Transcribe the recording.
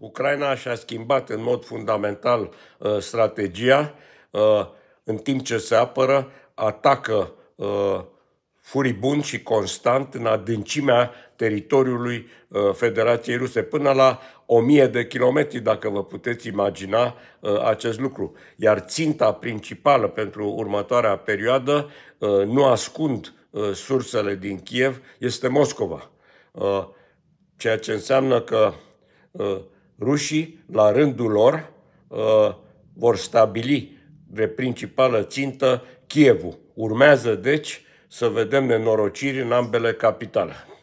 Ucraina și-a schimbat în mod fundamental uh, strategia, uh, în timp ce se apără, atacă uh, furibund și constant în adâncimea teritoriului Federației Ruse, până la o mie de kilometri, dacă vă puteți imagina acest lucru. Iar ținta principală pentru următoarea perioadă, nu ascund sursele din Kiev, este Moscova. Ceea ce înseamnă că Rușii, la rândul lor, uh, vor stabili de principală țintă Chievul. Urmează, deci, să vedem nenorociri în ambele capitale.